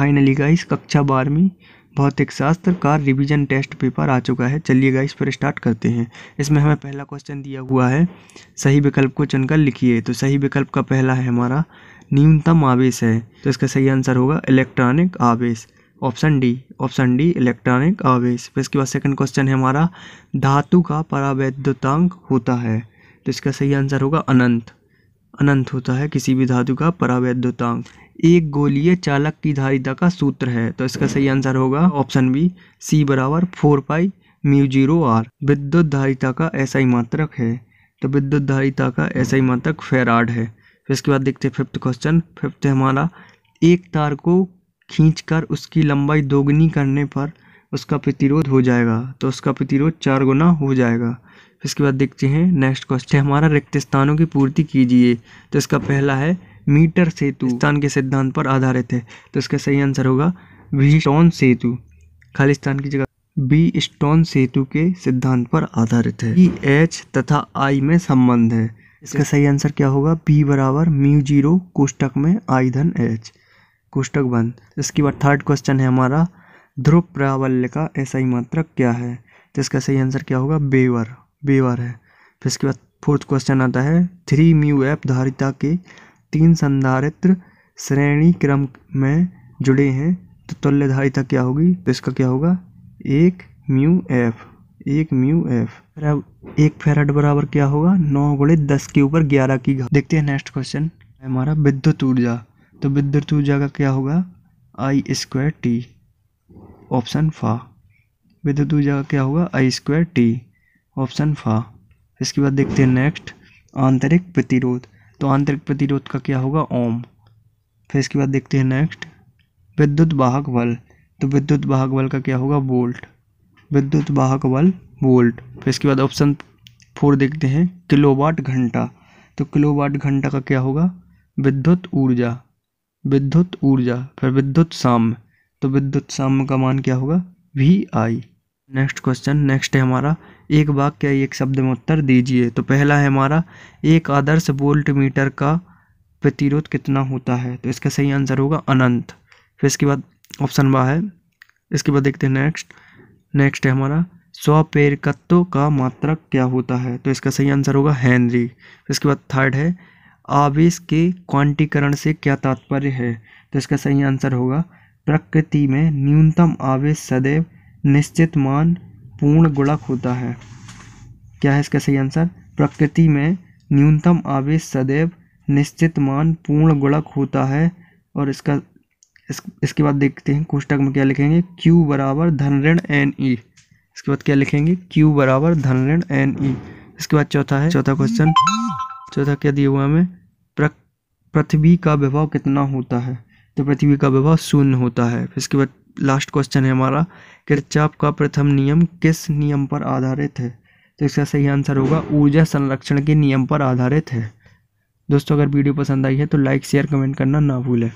Finally guys कक्षा बारहवीं भौतिक शास्त्र का रिवीजन टेस्ट पेपर आ चुका है चलिए गाइस फिर स्टार्ट करते हैं इसमें हमें पहला क्वेश्चन दिया हुआ है सही विकल्प को चुनकर लिखिए तो सही विकल्प का पहला है हमारा न्यूनतम आवेश है तो इसका सही आंसर होगा इलेक्ट्रॉनिक आवेश option D option D electronic आवेश फिर इसके बाद सेकंड क्वेश्चन है हमारा धातु का परावैद्युतांक होता है तो इसका सही आंसर होगा अनंत अनंत होता है किसी भी धातु का परावैद्युतांक एक गोलीय चालक की धारिता का सूत्र है तो इसका सही आंसर होगा ऑप्शन बी सी बराबर four pi mu zero r विद्युत धारिता का ऐसा ही मात्रक है तो विद्युत धारिता का ऐसा ही मात्रक फेराड है फिर इसके बाद देखते हैं फिफ्थ क्वेश्चन फिफ्थ हमारा एक तार को खींचकर उसकी लंबाई दोगुनी करने पर उसका प्रतिरोध हो जाएगा तो उसका प्रतिरोध चार गुना हो जाएगा इसके बाद देखते हैं नेक्स्ट क्वेश्चन हमारा रिक्त स्थानों की पूर्ति कीजिए तो इसका पहला है मीटर सेतु स्थान के सिद्धांत पर आधारित है तो इसका सही आंसर होगा वी स्टोन सेतु खालिस्तान की जगह बी स्टोन सेतु के सिद्धांत पर आधारित है एच e तथा आई में संबंध है इसका सही आंसर क्या होगा बी बराबर म्यू जीरो कोष्टक में आई धन एच कोष्टक बंद इसके बाद थर्ड क्वेश्चन है हमारा ध्रुव प्राबल्य का ऐसा ही मात्रक क्या है तो इसका सही आंसर क्या होगा बेवर बेवर है फिर इसके बाद फोर्थ क्वेश्चन आता है थ्री म्यू एफ धारिता के तीन संधारित्र श्रेणी क्रम में जुड़े हैं तो तुल्य धारिता क्या होगी तो इसका क्या होगा एक म्यू एफ एक म्यू एफ अब एक फेराड बराबर क्या होगा नौ गुड़े दस के ऊपर ग्यारह की घात देखते हैं नेक्स्ट क्वेश्चन हमारा विद्युत ऊर्जा तो विद्युत ऊर्जा का क्या होगा आई स्क्वायर टी ऑप्शन फा विद्युत ऊर्जा का क्या होगा आई स्क्वायर टी ऑप्शन फा इसके बाद देखते हैं नेक्स्ट आंतरिक प्रतिरोध तो आंतरिक प्रतिरोध का क्या होगा ओम फिर इसके बाद देखते हैं नेक्स्ट विद्युत वाहक बल तो विद्युत वाहक बल का क्या होगा वोल्ट विद्युत वाहक बल वोल्ट फिर इसके बाद ऑप्शन फोर देखते हैं किलोवाट घंटा तो किलोवाट घंटा का क्या होगा विद्युत ऊर्जा विद्युत ऊर्जा फिर विद्युत साम्य तो विद्युत साम्य का मान क्या होगा V I next question next है हमारा एक वाक्य एक शब्द में उत्तर दीजिए तो पहला है हमारा एक आदर्श वोल्ट मीटर का प्रतिरोध कितना होता है तो इसका सही आंसर होगा अनंत फिर इसके बाद ऑप्शन बा है इसके बाद देखते हैं नेक्स्ट नेक्स्ट है हमारा स्वपेरकत्व का मात्रक क्या होता है तो इसका सही आंसर होगा हैंनरी फिर इसके बाद थर्ड है आवेश के क्वांटीकरण से क्या तात्पर्य है तो इसका सही आंसर होगा प्रकृति में न्यूनतम आवेश सदैव निश्चित मान पूर्ण गुणक होता है क्या है इसका सही आंसर प्रकृति में न्यूनतम आवेश सदैव निश्चित मान पूर्ण गुणक होता है और इसका इस, इसके बाद देखते हैं कोष्टक में क्या लिखेंगे Q बराबर धन ऋण एन ई e। इसके बाद क्या लिखेंगे Q बराबर धन ऋण एन ई e। इसके बाद चौथा है चौथा क्वेश्चन चौथा क्या दिया हुआ हमें पृथ्वी का विभाव कितना होता है तो पृथ्वी का विभाव शून्य होता है इसके बाद लास्ट क्वेश्चन है हमारा किरचाप का प्रथम नियम किस नियम पर आधारित है तो इसका सही आंसर होगा ऊर्जा संरक्षण के नियम पर आधारित है दोस्तों अगर वीडियो पसंद आई है तो लाइक शेयर कमेंट करना ना भूलें